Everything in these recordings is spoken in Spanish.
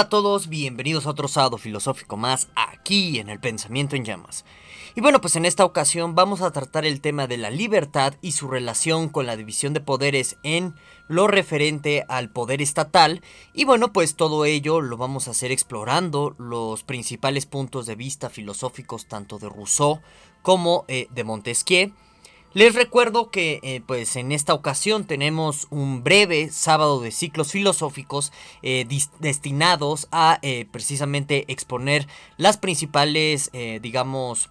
Hola a todos, bienvenidos a otro sábado filosófico más aquí en el Pensamiento en Llamas. Y bueno, pues en esta ocasión vamos a tratar el tema de la libertad y su relación con la división de poderes en lo referente al poder estatal. Y bueno, pues todo ello lo vamos a hacer explorando los principales puntos de vista filosóficos tanto de Rousseau como eh, de Montesquieu les recuerdo que eh, pues en esta ocasión tenemos un breve sábado de ciclos filosóficos eh, destinados a eh, precisamente exponer las principales, digamos,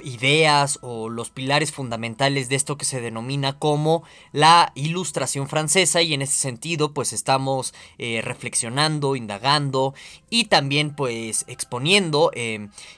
ideas o los pilares fundamentales de esto que se denomina como la ilustración francesa y en ese sentido pues estamos reflexionando, indagando y también pues exponiendo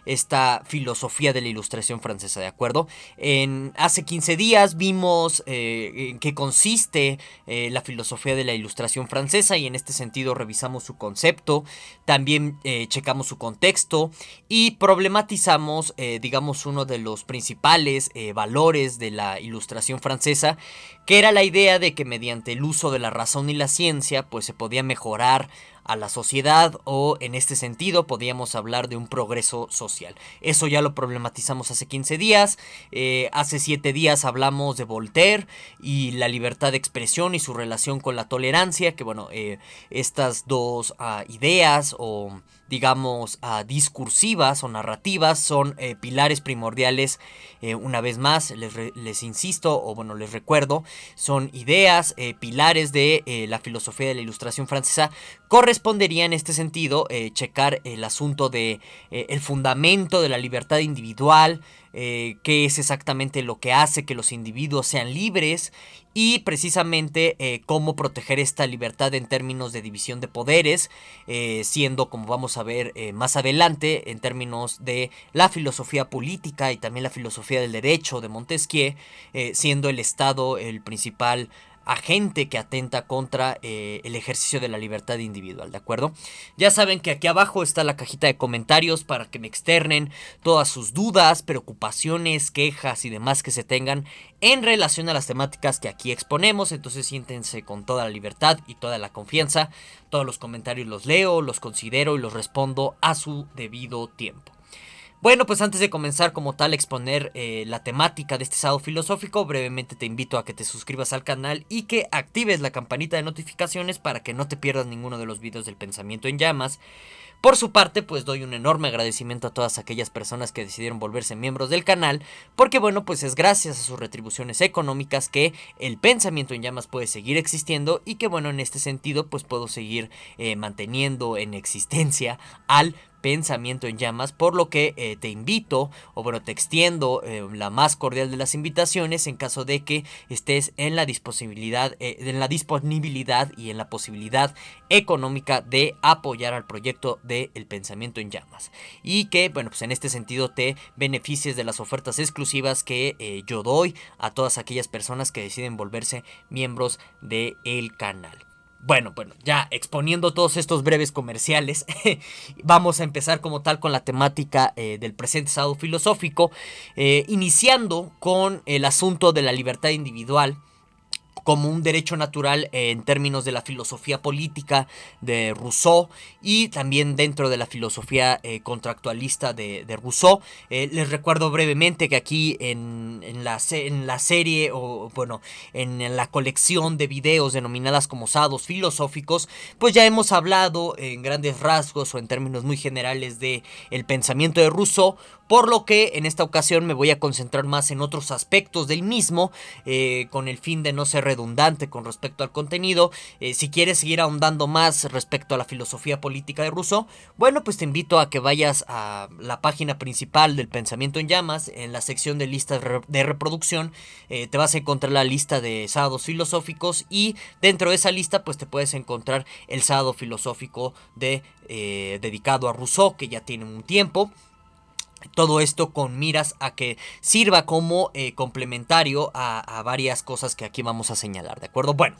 esta filosofía de la ilustración francesa, ¿de acuerdo? En, hace 15 días vimos eh, en qué consiste eh, la filosofía de la ilustración francesa y en este sentido revisamos su concepto, también eh, checamos su contexto y problematizamos, digamos, uno de los principales valores de la ilustración francesa, que era la idea de que mediante el uso de la razón y la ciencia, pues se podía mejorar a la sociedad o en este sentido podríamos hablar de un progreso social. Eso ya lo problematizamos hace 15 días, eh, hace 7 días hablamos de Voltaire y la libertad de expresión y su relación con la tolerancia, que bueno, eh, estas dos ah, ideas o digamos, ah, discursivas o narrativas son eh, pilares primordiales, eh, una vez más, les, insisto, o bueno, les recuerdo, son ideas, eh, pilares de la filosofía de la ilustración francesa. Correspondería en este sentido checar el asunto de el fundamento de la libertad individual, eh, qué es exactamente lo que hace que los individuos sean libres y precisamente eh, cómo proteger esta libertad en términos de división de poderes, eh, siendo, como vamos a ver más adelante, en términos de la filosofía política y también la filosofía del derecho de Montesquieu, siendo el Estado el principal a gente que atenta contra eh, el ejercicio de la libertad individual, ¿de acuerdo? Ya saben que aquí abajo está la cajita de comentarios para que me externen todas sus dudas, preocupaciones, quejas y demás que se tengan en relación a las temáticas que aquí exponemos, entonces siéntense con toda la libertad y toda la confianza, todos los comentarios los leo, los considero y los respondo a su debido tiempo. Bueno, pues antes de comenzar como tal a exponer eh, la temática de este sábado filosófico, brevemente te invito a que te suscribas al canal y que actives la campanita de notificaciones para que no te pierdas ninguno de los videos del pensamiento en llamas. Por su parte, pues doy un enorme agradecimiento a todas aquellas personas que decidieron volverse miembros del canal, porque bueno, pues es gracias a sus retribuciones económicas que el pensamiento en llamas puede seguir existiendo y que bueno, en este sentido, pues puedo seguir eh, manteniendo en existencia al Pensamiento en Llamas, por lo que eh, te invito, o bueno, te extiendo eh, la más cordial de las invitaciones en caso de que estés en la disponibilidad, eh, en la disponibilidad y en la posibilidad económica de apoyar al proyecto de El Pensamiento en Llamas. Y que, bueno, pues en este sentido te beneficies de las ofertas exclusivas que yo doy a todas aquellas personas que deciden volverse miembros del el canal. Bueno, bueno, ya exponiendo todos estos breves comerciales, vamos a empezar como tal con la temática eh, del presente estado filosófico, eh, iniciando con el asunto de la libertad individual como un derecho natural eh, en términos de la filosofía política de Rousseau y también dentro de la filosofía eh, contractualista de, Rousseau. Eh, les recuerdo brevemente que aquí en, la, en la serie o bueno, en, la colección de videos denominadas como Sados filosóficos, pues ya hemos hablado en grandes rasgos o en términos muy generales de el pensamiento de Rousseau, por lo que en esta ocasión me voy a concentrar más en otros aspectos del mismo con el fin de no ser redundante con respecto al contenido, eh, si quieres seguir ahondando más respecto a la filosofía política de Rousseau, bueno, pues te invito a que vayas a la página principal del Pensamiento en Llamas, en la sección de listas de reproducción, eh, te vas a encontrar la lista de sábados filosóficos y dentro de esa lista pues te puedes encontrar el sábado filosófico de, eh, dedicado a Rousseau, que ya tiene un tiempo. Todo esto con miras a que sirva como eh, complementario a, varias cosas que aquí vamos a señalar, ¿de acuerdo? Bueno,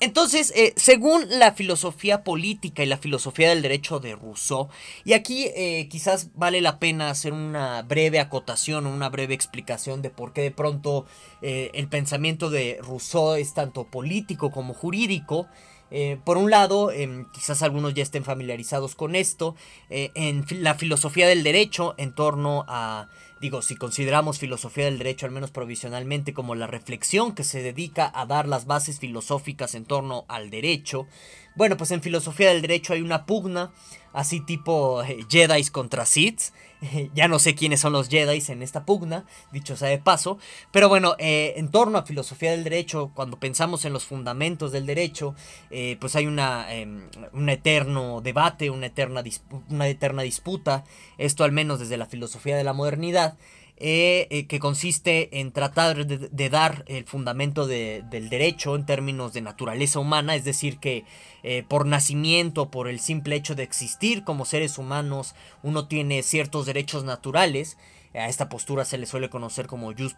entonces, eh, según la filosofía política y la filosofía del derecho de Rousseau, y aquí eh, quizás vale la pena hacer una breve acotación o una breve explicación de por qué de pronto el pensamiento de Rousseau es tanto político como jurídico, eh, por un lado, em, quizás algunos ya estén familiarizados con esto, eh, en la filosofía del derecho en torno a, digo, si consideramos filosofía del derecho al menos provisionalmente como la reflexión que se dedica a dar las bases filosóficas en torno al derecho, bueno, pues en filosofía del derecho hay una pugna, así tipo eh, Jedi contra Sith, ya no sé quiénes son los Jedi en esta pugna, dicho sea de paso, pero bueno, eh, en torno a filosofía del derecho, cuando pensamos en los fundamentos del derecho, eh, pues hay una, em, un eterno debate, una eterna, una eterna disputa, esto al menos desde la filosofía de la modernidad, eh, eh, que consiste en tratar de, dar el fundamento del derecho en términos de naturaleza humana, es decir, que eh, por nacimiento, por el simple hecho de existir como seres humanos, uno tiene ciertos derechos naturales, a esta postura se le suele conocer como jus,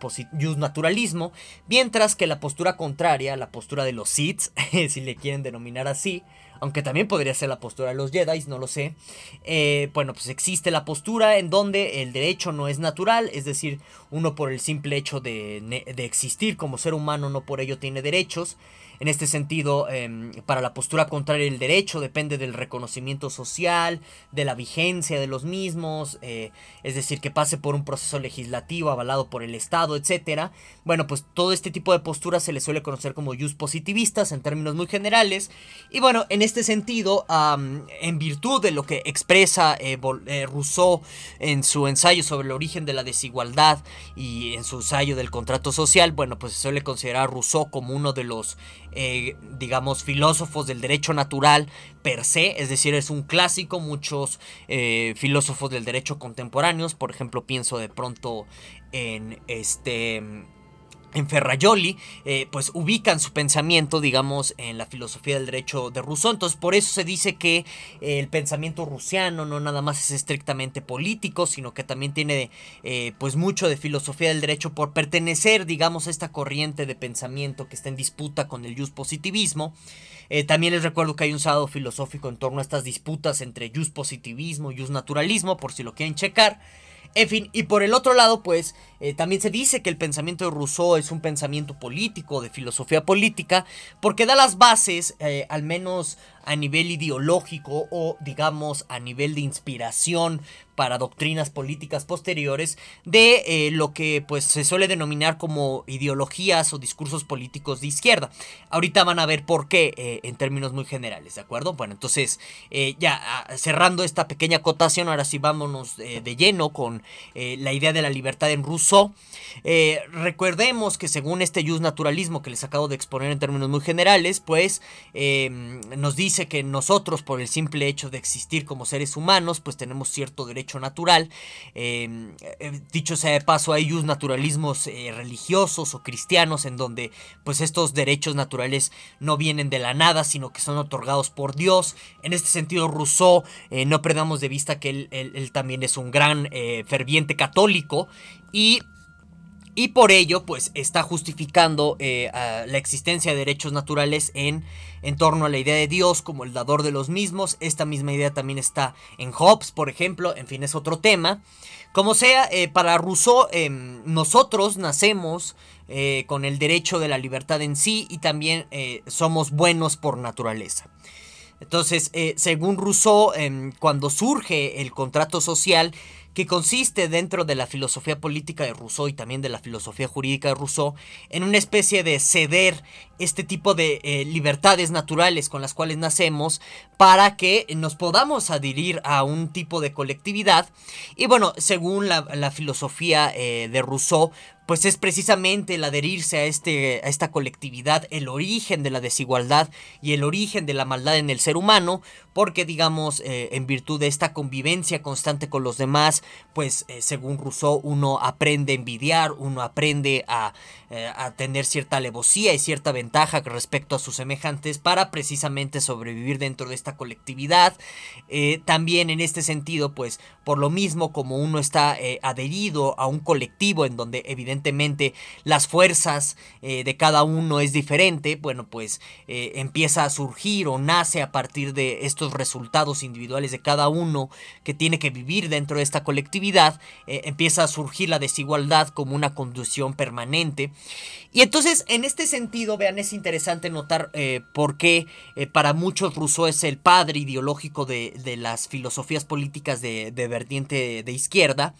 naturalismo, mientras que la postura contraria, la postura de los Sith, si le quieren denominar así, aunque también podría ser la postura de los Jedi, no lo sé. Eh, bueno, pues existe la postura en donde el derecho no es natural, es decir, uno por el simple hecho de, de existir como ser humano no por ello tiene derechos. En este sentido, em, para la postura contraria el derecho depende del reconocimiento social, de la vigencia de los mismos, eh, es decir, que pase por un proceso legislativo avalado por el Estado, etcétera Bueno, pues todo este tipo de posturas se le suele conocer como jus positivistas en términos muy generales. Y bueno, en este sentido, en virtud de lo que expresa eh, eh, Rousseau en su ensayo sobre el origen de la desigualdad y en su ensayo del contrato social, bueno, pues se suele considerar a Rousseau como uno de los eh, digamos, filósofos del derecho natural per se, es decir, es un clásico, muchos eh, filósofos del derecho contemporáneos, por ejemplo, pienso de pronto en este en Ferrajoli, eh, pues ubican su pensamiento, digamos, en la filosofía del derecho de Rousseau. Entonces, por eso se dice que eh, el pensamiento rusiano no nada más es estrictamente político, sino que también tiene, eh, pues, mucho de filosofía del derecho por pertenecer, digamos, a esta corriente de pensamiento que está en disputa con el jus positivismo. también les recuerdo que hay un sábado filosófico en torno a estas disputas entre jus positivismo y jus naturalismo, por si lo quieren checar. En fin, y por el otro lado, pues eh, también se dice que el pensamiento de Rousseau es un pensamiento político, de filosofía política, porque da las bases, eh, al menos a nivel ideológico o digamos a nivel de inspiración para doctrinas políticas posteriores de eh, lo que pues se suele denominar como ideologías o discursos políticos de izquierda. Ahorita van a ver por qué eh, en términos muy generales, ¿de acuerdo? Bueno, entonces eh, ya ah, cerrando esta pequeña acotación, ahora sí vámonos de lleno con la idea de la libertad en Rousseau. recordemos que según este yus Naturalismo que les acabo de exponer en términos muy generales, pues em, nos dice que nosotros, por el simple hecho de existir como seres humanos, pues tenemos cierto derecho natural. Em, eh, dicho sea de paso, hay unos naturalismos eh, religiosos o cristianos en donde pues estos derechos naturales no vienen de la nada, sino que son otorgados por Dios. En este sentido, Rousseau, eh, no perdamos de vista que él, él, también es un gran ferviente católico y y por ello, pues está justificando eh, la existencia de derechos naturales en, en torno a la idea de Dios como el dador de los mismos. Esta misma idea también está en Hobbes, por ejemplo. En fin, es otro tema. Como sea, eh, para Rousseau, em, nosotros nacemos eh, con el derecho de la libertad en sí y también somos buenos por naturaleza. Entonces, según Rousseau, em, cuando surge el contrato social, que consiste dentro de la filosofía política de Rousseau y también de la filosofía jurídica de Rousseau en una especie de ceder este tipo de eh, libertades naturales con las cuales nacemos para que nos podamos adherir a un tipo de colectividad. Y bueno, según la, filosofía eh, de Rousseau, pues es precisamente el adherirse a, este, a esta colectividad el origen de la desigualdad y el origen de la maldad en el ser humano, porque digamos, eh, en virtud de esta convivencia constante con los demás, pues eh, según Rousseau uno aprende a envidiar, uno aprende a, eh, a tener cierta alevosía y cierta ventaja respecto a sus semejantes para precisamente sobrevivir dentro de esta colectividad. también en este sentido, pues por lo mismo como uno está adherido a un colectivo en donde evidentemente las fuerzas de cada uno es diferente, bueno, pues empieza a surgir o nace a partir de estos resultados individuales de cada uno que tiene que vivir dentro de esta colectividad, eh, empieza a surgir la desigualdad como una conducción permanente. Y entonces, en este sentido, vean, es interesante notar eh, por qué eh, para muchos Rousseau es el padre ideológico de, las filosofías políticas de, de vertiente de izquierda,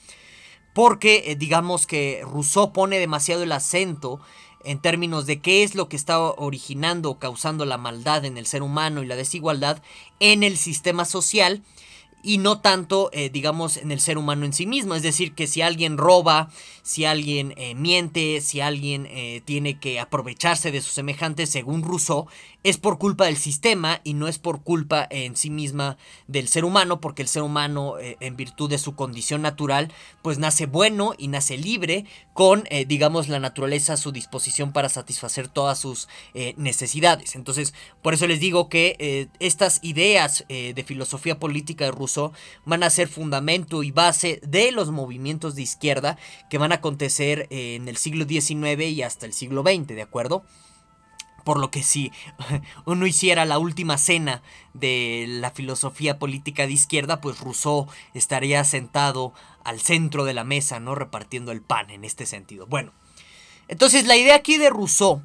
porque digamos que Rousseau pone demasiado el acento en términos de qué es lo que está originando o causando la maldad en el ser humano y la desigualdad en el sistema social y no tanto, eh, digamos, en el ser humano en sí mismo. Es decir, que si alguien roba, si alguien eh, miente, si alguien eh, tiene que aprovecharse de sus semejantes, según Rousseau, es por culpa del sistema y no es por culpa en sí misma del ser humano, porque el ser humano, en virtud de su condición natural, pues nace bueno y nace libre con, digamos, la naturaleza a su disposición para satisfacer todas sus necesidades. Entonces, por eso les digo que estas ideas de filosofía política de Rousseau, van a ser fundamento y base de los movimientos de izquierda que van a acontecer en el siglo XIX y hasta el siglo XX, ¿de acuerdo? Por lo que si uno hiciera la última cena de la filosofía política de izquierda, pues Rousseau estaría sentado al centro de la mesa, ¿no? Repartiendo el pan en este sentido. Bueno, entonces la idea aquí de Rousseau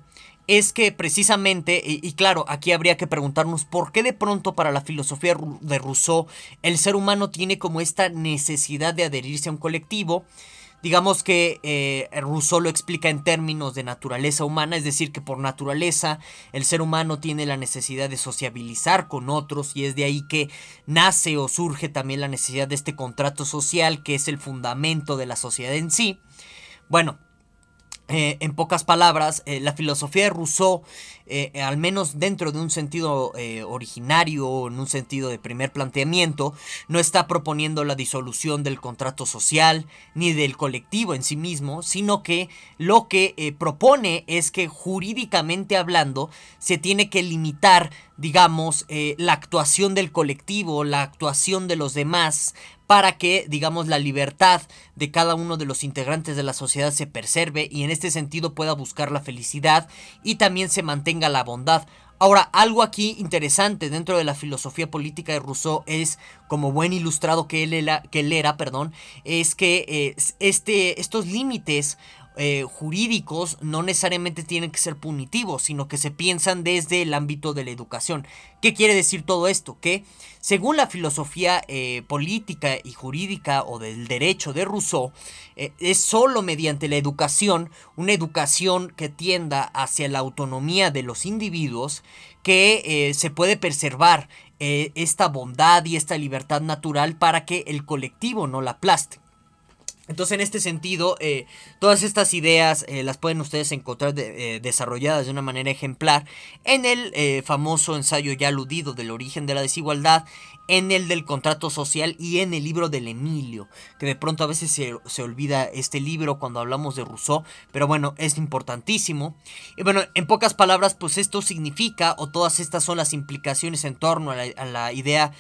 es que precisamente, y, claro, aquí habría que preguntarnos por qué de pronto para la filosofía de Rousseau el ser humano tiene como esta necesidad de adherirse a un colectivo. Digamos que eh, Rousseau lo explica en términos de naturaleza humana, es decir, que por naturaleza el ser humano tiene la necesidad de sociabilizar con otros y es de ahí que nace o surge también la necesidad de este contrato social que es el fundamento de la sociedad en sí. Bueno, eh, en pocas palabras, eh, la filosofía de Rousseau eh, eh, al menos dentro de un sentido eh, originario o en un sentido de primer planteamiento, no está proponiendo la disolución del contrato social ni del colectivo en sí mismo, sino que lo que propone es que jurídicamente hablando se tiene que limitar, digamos, la actuación del colectivo, la actuación de los demás para que, digamos, la libertad de cada uno de los integrantes de la sociedad se preserve y en este sentido pueda buscar la felicidad y también se mantenga la bondad. Ahora, algo aquí interesante dentro de la filosofía política de Rousseau es, como buen ilustrado que él era, que era perdón, es que eh, este, estos límites eh, jurídicos no necesariamente tienen que ser punitivos, sino que se piensan desde el ámbito de la educación. ¿Qué quiere decir todo esto? Que según la filosofía eh, política y jurídica o del derecho de Rousseau, eh, es solo mediante la educación, una educación que tienda hacia la autonomía de los individuos, que se puede preservar esta bondad y esta libertad natural para que el colectivo no la aplaste. Entonces, en este sentido, eh, todas estas ideas eh, las pueden ustedes encontrar eh, desarrolladas de una manera ejemplar en el famoso ensayo ya aludido del origen de la desigualdad, en el del contrato social y en el libro del Emilio, que de pronto a veces se, olvida este libro cuando hablamos de Rousseau, pero bueno, es importantísimo. Y bueno, en pocas palabras, pues esto significa, o todas estas son las implicaciones en torno a la, a la idea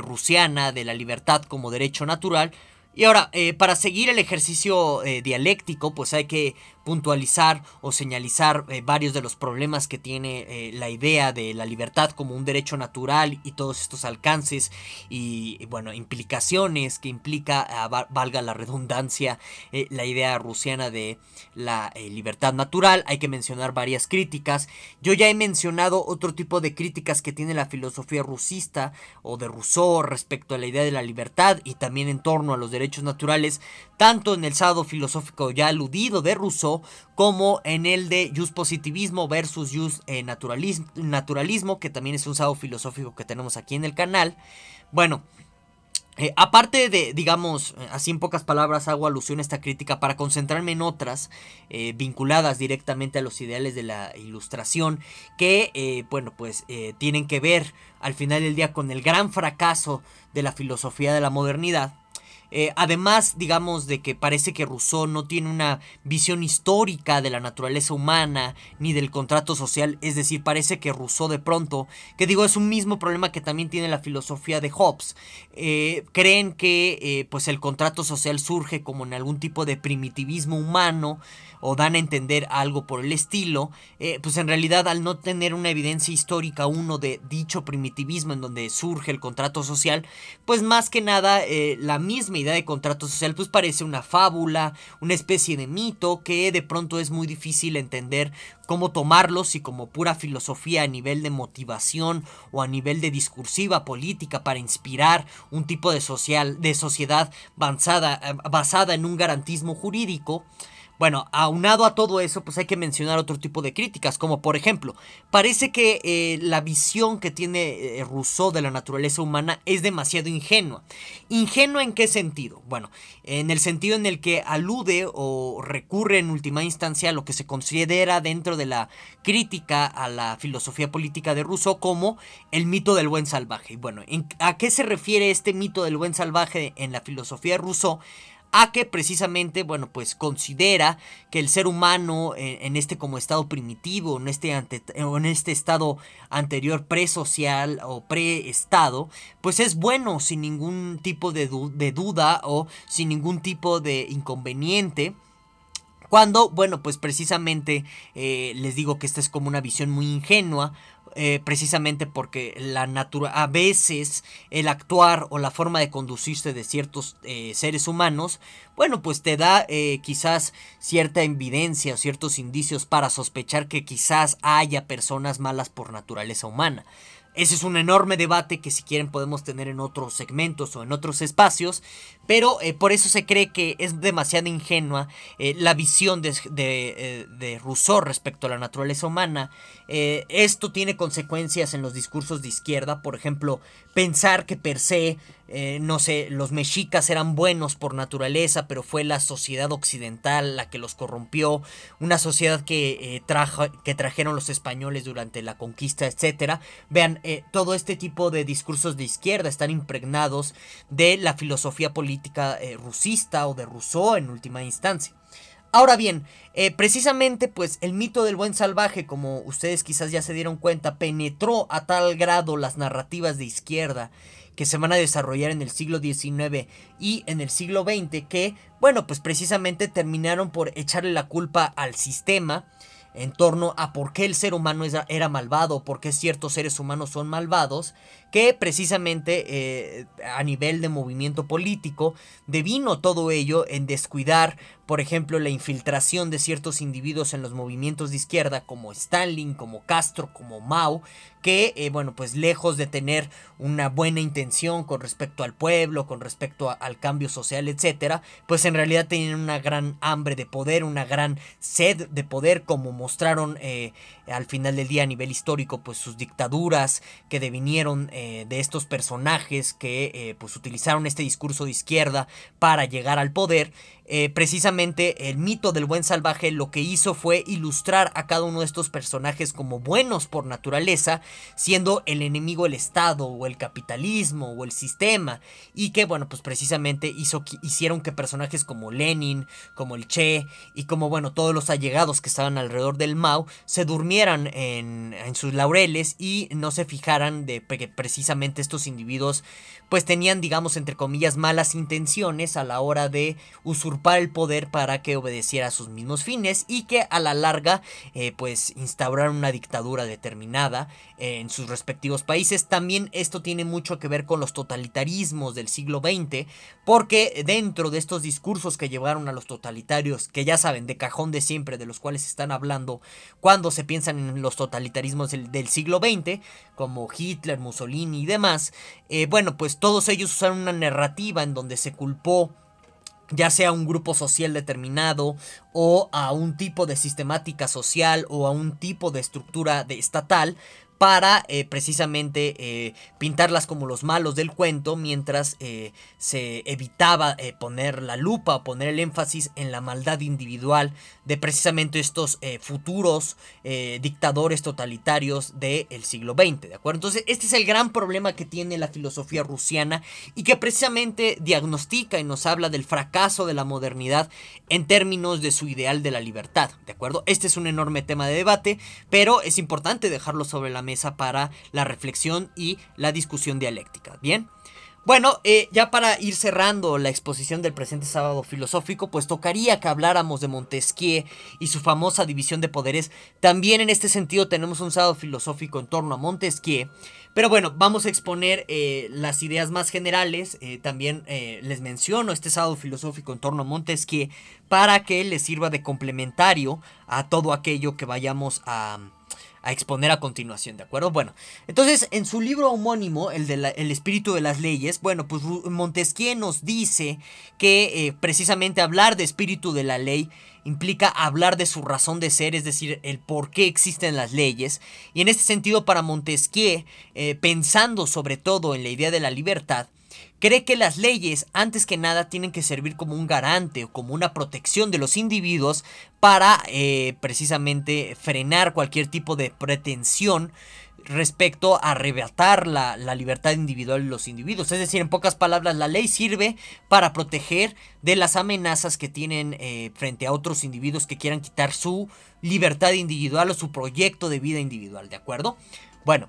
rusiana de la libertad como derecho natural, y ahora, eh, para seguir el ejercicio eh, dialéctico, pues hay que puntualizar o señalizar eh, varios de los problemas que tiene eh, la idea de la libertad como un derecho natural y todos estos alcances y, bueno, implicaciones que implica, ah, valga la redundancia, eh, la idea rusiana de la libertad natural. Hay que mencionar varias críticas. Yo ya he mencionado otro tipo de críticas que tiene la filosofía rusista o de Rousseau respecto a la idea de la libertad y también en torno a los derechos naturales, tanto en el sábado filosófico ya aludido de Rousseau, como en el de Just Positivismo versus Just eh, Naturalismo, que también es un sábado filosófico que tenemos aquí en el canal. Bueno, eh, aparte de, digamos, así en pocas palabras hago alusión a esta crítica para concentrarme en otras eh, vinculadas directamente a los ideales de la ilustración que, bueno, pues tienen que ver al final del día con el gran fracaso de la filosofía de la modernidad eh, además, digamos, de que parece que Rousseau no tiene una visión histórica de la naturaleza humana ni del contrato social, es decir, parece que Rousseau de pronto, que digo, es un mismo problema que también tiene la filosofía de Hobbes, eh, creen que eh, pues el contrato social surge como en algún tipo de primitivismo humano o dan a entender algo por el estilo, pues en realidad al no tener una evidencia histórica uno de dicho primitivismo en donde surge el contrato social, pues más que nada la misma de contrato social pues parece una fábula, una especie de mito que de pronto es muy difícil entender cómo tomarlo si como pura filosofía a nivel de motivación o a nivel de discursiva política para inspirar un tipo de social de sociedad avanzada eh, basada en un garantismo jurídico bueno, aunado a todo eso, pues hay que mencionar otro tipo de críticas, como por ejemplo, parece que eh, la visión que tiene eh, Rousseau de la naturaleza humana es demasiado ingenua. ¿Ingenua en qué sentido? Bueno, en el sentido en el que alude o recurre en última instancia a lo que se considera dentro de la crítica a la filosofía política de Rousseau como el mito del buen salvaje. bueno, ¿a qué se refiere este mito del buen salvaje en la filosofía de Rousseau? a que precisamente, bueno, pues considera que el ser humano eh, en, este como estado primitivo, en este, ante, en este estado anterior pre-social o pre-estado, pues es bueno sin ningún tipo de, duda o sin ningún tipo de inconveniente. Cuando, bueno, pues precisamente eh, les digo que esta es como una visión muy ingenua, eh, precisamente porque la natura a veces el actuar o la forma de conducirse de ciertos eh, seres humanos, bueno, pues te da eh, quizás cierta evidencia o ciertos indicios para sospechar que quizás haya personas malas por naturaleza humana. Ese es un enorme debate que si quieren podemos tener en otros segmentos o en otros espacios, pero eh, por eso se cree que es demasiado ingenua eh, la visión eh, de, Rousseau respecto a la naturaleza humana. esto tiene consecuencias en los discursos de izquierda, por ejemplo, pensar que per se eh, no sé, los mexicas eran buenos por naturaleza, pero fue la sociedad occidental la que los corrompió, una sociedad que, eh, que trajeron los españoles durante la conquista, etcétera... Vean, eh, todo este tipo de discursos de izquierda están impregnados de la filosofía política rusista o de Rousseau en última instancia. Ahora bien, precisamente pues el mito del buen salvaje, como ustedes quizás ya se dieron cuenta, penetró a tal grado las narrativas de izquierda que se van a desarrollar en el siglo XIX y en el siglo XX que, bueno, pues precisamente terminaron por echarle la culpa al sistema en torno a por qué el ser humano era malvado, por qué ciertos seres humanos son malvados, que precisamente eh, a nivel de movimiento político devino todo ello en descuidar, por ejemplo, la infiltración de ciertos individuos en los movimientos de izquierda como Stalin, como Castro, como Mao, que, eh, bueno, pues lejos de tener una buena intención con respecto al pueblo, con respecto al cambio social, etcétera, pues en realidad tenían una gran hambre de poder, una gran sed de poder como mostraron eh, al final del día a nivel histórico, pues sus dictaduras que devinieron eh, de estos personajes que eh, pues utilizaron este discurso de izquierda para llegar al poder eh, precisamente el mito del buen salvaje lo que hizo fue ilustrar a cada uno de estos personajes como buenos por naturaleza, siendo el enemigo el Estado o el capitalismo o el sistema, y que bueno, pues precisamente hizo, hicieron que personajes como Lenin, como el Che y como bueno, todos los allegados que estaban alrededor del Mao se durmieran en, en sus laureles y no se fijaran de que precisamente estos individuos pues tenían digamos entre comillas malas intenciones a la hora de usurpar el poder para que obedeciera a sus mismos fines y que a la larga eh, pues instauraron una dictadura determinada en sus respectivos países. También esto tiene mucho que ver con los totalitarismos del siglo XX porque dentro de estos discursos que llevaron a los totalitarios que ya saben de cajón de siempre de los cuales están hablando cuando se piensan en los totalitarismos del, siglo XX como Hitler, Mussolini y demás, eh, bueno pues todos ellos usaron una narrativa en donde se culpó ya sea a un grupo social determinado o a un tipo de sistemática social o a un tipo de estructura de estatal, para eh, precisamente eh, pintarlas como los malos del cuento mientras eh, se evitaba poner la lupa o poner el énfasis en la maldad individual de precisamente estos futuros dictadores totalitarios del siglo XX, ¿de acuerdo? Entonces este es el gran problema que tiene la filosofía rusiana y que precisamente diagnostica y nos habla del fracaso de la modernidad en términos de su ideal de la libertad, ¿de acuerdo? Este es un enorme tema de debate, pero es importante dejarlo sobre la mesa esa para la reflexión y la discusión dialéctica. Bien. Bueno, eh, ya para ir cerrando la exposición del presente sábado filosófico, pues tocaría que habláramos de Montesquieu y su famosa división de poderes. También en este sentido tenemos un sábado filosófico en torno a Montesquieu. Pero bueno, vamos a exponer eh, las ideas más generales. Eh, también les menciono este sábado filosófico en torno a Montesquieu para que les sirva de complementario a todo aquello que vayamos a a exponer a continuación, ¿de acuerdo? Bueno, entonces en su libro homónimo, el espíritu de las leyes, bueno, pues Montesquieu nos dice que eh, precisamente hablar de espíritu de la ley implica hablar de su razón de ser, es decir, el por qué existen las leyes. Y en este sentido, para Montesquieu, eh, pensando sobre todo en la idea de la libertad, Cree que las leyes, antes que nada, tienen que servir como un garante o como una protección de los individuos para eh, precisamente frenar cualquier tipo de pretensión respecto a arrebatar la, libertad individual de los individuos. Es decir, en pocas palabras, la ley sirve para proteger de las amenazas que tienen eh, frente a otros individuos que quieran quitar su libertad individual o su proyecto de vida individual, ¿de acuerdo? Bueno,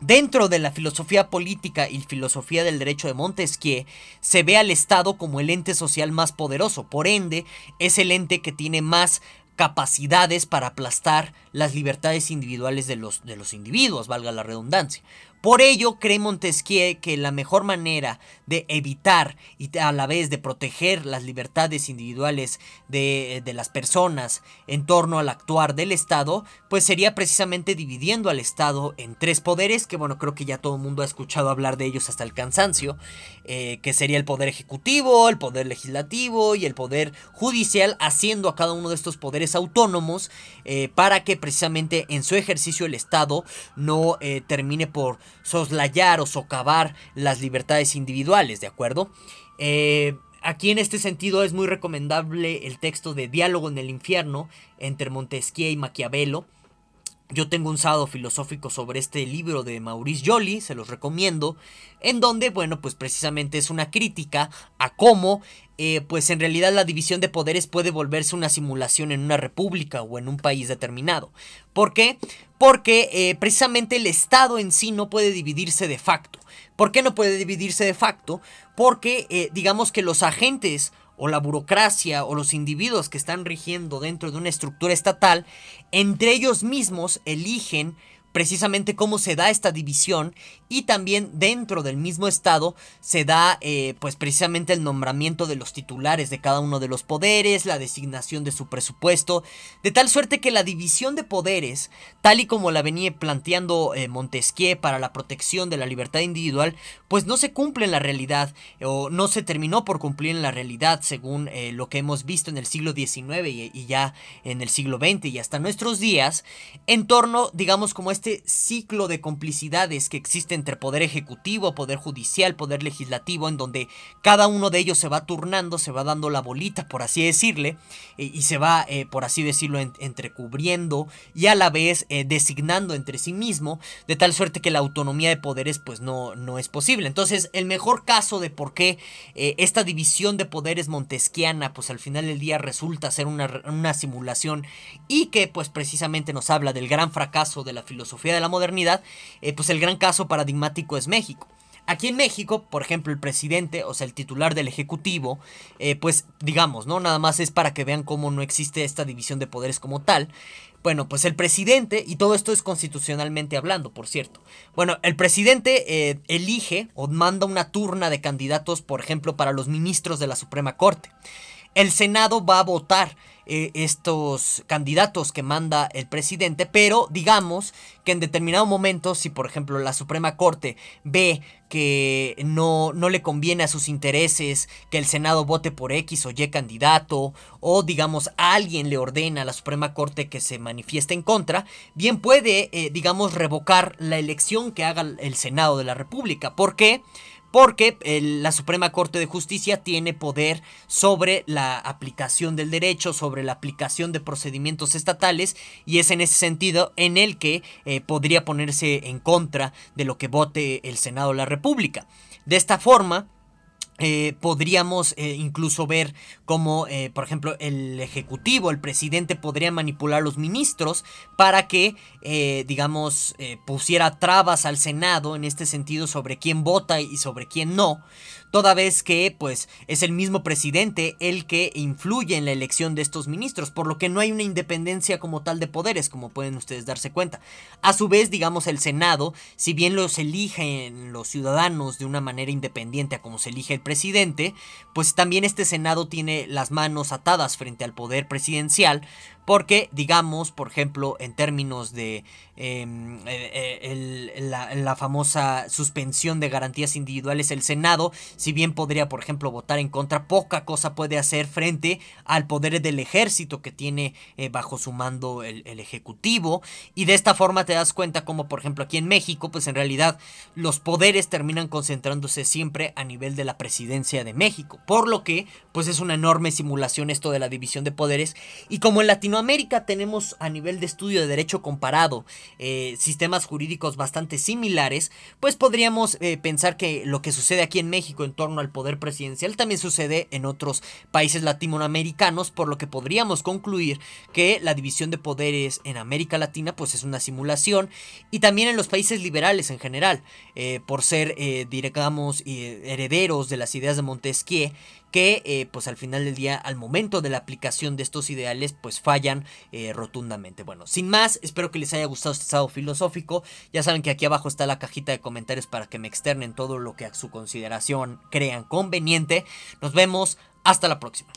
Dentro de la filosofía política y filosofía del derecho de Montesquieu, se ve al Estado como el ente social más poderoso, por ende, es el ente que tiene más capacidades para aplastar las libertades individuales de los, de los individuos, valga la redundancia. Por ello, cree Montesquieu que la mejor manera de evitar y a la vez de proteger las libertades individuales de, las personas en torno al actuar del Estado, pues sería precisamente dividiendo al Estado en tres poderes, que bueno, creo que ya todo el mundo ha escuchado hablar de ellos hasta el cansancio, eh, que sería el poder ejecutivo, el poder legislativo y el poder judicial, haciendo a cada uno de estos poderes autónomos eh, para que precisamente en su ejercicio el Estado no eh, termine por soslayar o socavar las libertades individuales, ¿de acuerdo? Eh, aquí en este sentido es muy recomendable el texto de Diálogo en el Infierno entre Montesquieu y Maquiavelo, yo tengo un sábado filosófico sobre este libro de Maurice Joly, se los recomiendo, en donde, bueno, pues precisamente es una crítica a cómo, eh, pues en realidad la división de poderes puede volverse una simulación en una república o en un país determinado. ¿Por qué? Porque eh, precisamente el Estado en sí no puede dividirse de facto. ¿Por qué no puede dividirse de facto? Porque eh, digamos que los agentes o la burocracia o los individuos que están rigiendo dentro de una estructura estatal, entre ellos mismos eligen precisamente cómo se da esta división y también dentro del mismo estado se da eh, pues precisamente el nombramiento de los titulares de cada uno de los poderes, la designación de su presupuesto, de tal suerte que la división de poderes, tal y como la venía planteando eh, Montesquieu para la protección de la libertad individual, pues no se cumple en la realidad o no se terminó por cumplir en la realidad según eh, lo que hemos visto en el siglo XIX y, ya en el siglo XX y hasta nuestros días, en torno digamos como este este ciclo de complicidades que existe entre poder ejecutivo, poder judicial, poder legislativo, en donde cada uno de ellos se va turnando, se va dando la bolita, por así decirle, eh, y se va, eh, por así decirlo, entrecubriendo y a la vez eh, designando entre sí mismo, de tal suerte que la autonomía de poderes pues no, no es posible. Entonces, el mejor caso de por qué esta división de poderes montesquiana pues al final del día resulta ser una, una simulación y que pues precisamente nos habla del gran fracaso de la filosofía filosofía de la modernidad, eh, pues el gran caso paradigmático es México. Aquí en México, por ejemplo, el presidente, o sea, el titular del Ejecutivo, eh, pues digamos, ¿no? Nada más es para que vean cómo no existe esta división de poderes como tal. Bueno, pues el presidente, y todo esto es constitucionalmente hablando, por cierto. Bueno, el presidente eh, elige o manda una turna de candidatos, por ejemplo, para los ministros de la Suprema Corte. El Senado va a votar eh, estos candidatos que manda el presidente, pero digamos que en determinado momento, si por ejemplo la Suprema Corte ve que no, no le conviene a sus intereses que el Senado vote por X o Y candidato, o digamos alguien le ordena a la Suprema Corte que se manifieste en contra, bien puede, eh, digamos, revocar la elección que haga el Senado de la República. Porque porque la Suprema Corte de Justicia tiene poder sobre la aplicación del derecho, sobre la aplicación de procedimientos estatales y es en ese sentido en el que eh, podría ponerse en contra de lo que vote el Senado de la República. De esta forma, eh, podríamos eh, incluso ver cómo, eh, por ejemplo, el ejecutivo, el presidente podría manipular a los ministros para que, digamos, pusiera trabas al Senado en este sentido sobre quién vota y sobre quién no toda vez que pues es el mismo presidente el que influye en la elección de estos ministros, por lo que no hay una independencia como tal de poderes, como pueden ustedes darse cuenta. A su vez, digamos, el Senado, si bien los eligen los ciudadanos de una manera independiente a como se elige el presidente, pues también este Senado tiene las manos atadas frente al poder presidencial, porque, digamos, por ejemplo, en términos de Em, eh, eh, la, famosa suspensión de garantías individuales el Senado, si bien podría, por ejemplo, votar en contra, poca cosa puede hacer frente al poder del ejército que tiene eh, bajo su mando el, el, Ejecutivo. Y de esta forma te das cuenta como, por ejemplo, aquí en México, pues en realidad los poderes terminan concentrándose siempre a nivel de la presidencia de México, por lo que, pues es una enorme simulación esto de la división de poderes. Y como en Latinoamérica tenemos a nivel de estudio de derecho comparado, eh, sistemas jurídicos bastante similares, pues podríamos eh, pensar que lo que sucede aquí en México en torno al poder presidencial también sucede en otros países latinoamericanos, por lo que podríamos concluir que la división de poderes en América Latina pues es una simulación y también en los países liberales en general, eh, por ser, digamos, herederos de las ideas de Montesquieu que eh, pues al final del día, al momento de la aplicación de estos ideales, pues fallan eh, rotundamente. Bueno, sin más, espero que les haya gustado este estado filosófico. Ya saben que aquí abajo está la cajita de comentarios para que me externen todo lo que a su consideración crean conveniente. Nos vemos, hasta la próxima.